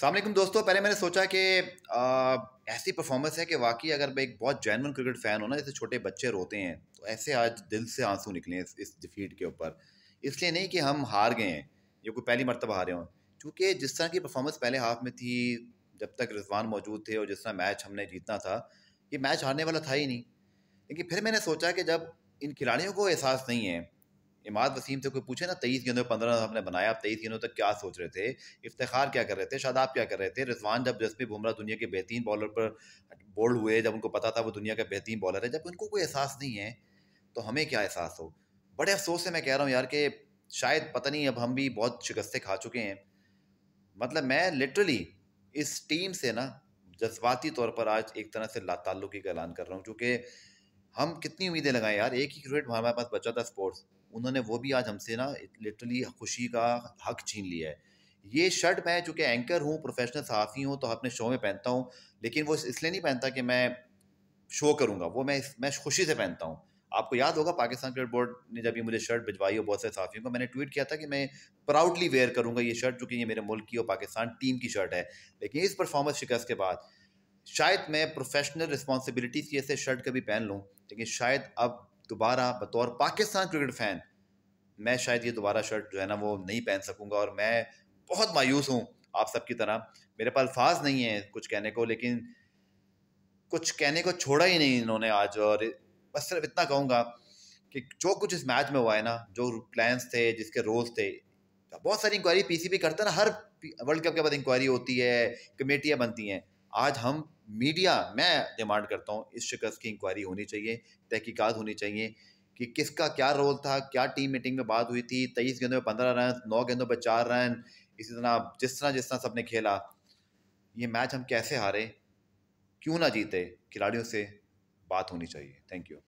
सामने दोस्तों पहले मैंने सोचा कि ऐसी परफॉर्मेंस है कि वाकई अगर मैं एक बहुत जैनवन क्रिकेट फ़ैन हो ना जैसे छोटे बच्चे रोते हैं तो ऐसे आज दिल से आंसू निकले इस, इस डिफीट के ऊपर इसलिए नहीं कि हम हार गए हैं ये कोई पहली मरतबा हारे हों क्योंकि जिस तरह की परफॉर्मेंस पहले हाफ में थी जब तक रिजवान मौजूद थे और जिस तरह मैच हमने जीतना था ये मैच हारने वाला था ही नहीं लेकिन फिर मैंने सोचा कि जब इन खिलाड़ियों को एहसास नहीं है इमाद वसीम से कोई पूछे ना तेईस गेंदों में पंद्रह आपने बनाया आप तेईस गेंदों तक क्या सोच रहे थे इफ्तार क्या कर रहे थे शादाब क्या कर रहे थे रिजवान जब जसप्रीत बुमरा दुनिया के बेहतरीन बॉलर पर बोल्ड हुए जब उनको पता था वो दुनिया का बेहतरीन बॉलर है जब उनको कोई एहसास नहीं है तो हमें क्या एहसास हो बड़े अफसोस से मैं कह रहा हूँ यार कि शायद पता नहीं अब हम भी बहुत शिकस्तें खा चुके हैं मतलब मैं लिटरली इस टीम से ना जज्बाती तौर पर आज एक तरह से लाताल्लुकी का ऐलान कर रहा हूँ क्योंकि हम कितनी उम्मीदें लगाएं यार एक ही क्रिकेट हमारे पास बचा था स्पोर्ट्स उन्होंने वो भी आज हमसे ना लिटरली खुशी का हक छीन लिया है ये शर्ट मैं चूँकि एंकर हूँ प्रोफेशनल सहाफ़ी हूँ तो अपने शो में पहनता हूँ लेकिन वो इसलिए नहीं पहनता कि मैं शो करूँगा वो मैं मैं खुशी से पहनता हूँ आपको याद होगा पाकिस्तान क्रिकेट बोर्ड ने जब ये मुझे शर्ट भिजवाई और बहुत सारे साफियों को मैंने ट्वीट किया था कि मैं प्राउडली वेयर करूँगा ये शर्ट चूँकि ये मेरे मुल्क की और पाकिस्तान टीम की शर्ट है लेकिन इस परफॉर्मेंस शिकस्त के बाद शायद मैं प्रोफेशनल रिस्पॉन्सिबिलिटीज़ की ऐसे शर्ट कभी पहन लूँ लेकिन शायद अब दोबारा बतौर पाकिस्तान क्रिकेट फ़ैन मैं शायद ये दोबारा शर्ट जो है ना वो नहीं पहन सकूँगा और मैं बहुत मायूस हूँ आप सबकी तरह मेरे पास अल्फाज नहीं है कुछ कहने को लेकिन कुछ कहने को छोड़ा ही नहीं इन्होंने आज और बस सिर्फ इतना कहूँगा कि जो कुछ इस मैच में हुआ है ना जो प्लान्स थे जिसके रोल्स थे बहुत सारी इंक्वायरी पीसीबी करता है ना हर वर्ल्ड कप के बाद इंक्वायरी होती है कमेटियाँ बनती हैं आज हम मीडिया मैं डिमांड करता हूँ इस शिकस्त की इंक्वायरी होनी चाहिए तहकीकात होनी चाहिए कि किसका क्या रोल था क्या टीम मीटिंग में बात हुई थी तेईस गेंदों में पंद्रह रन नौ गेंदों पर चार रन इसी तरह जिस तरह जिस तरह सब ने खेला ये मैच हम कैसे हारे क्यों ना जीते खिलाड़ियों से बात होनी चाहिए थैंक यू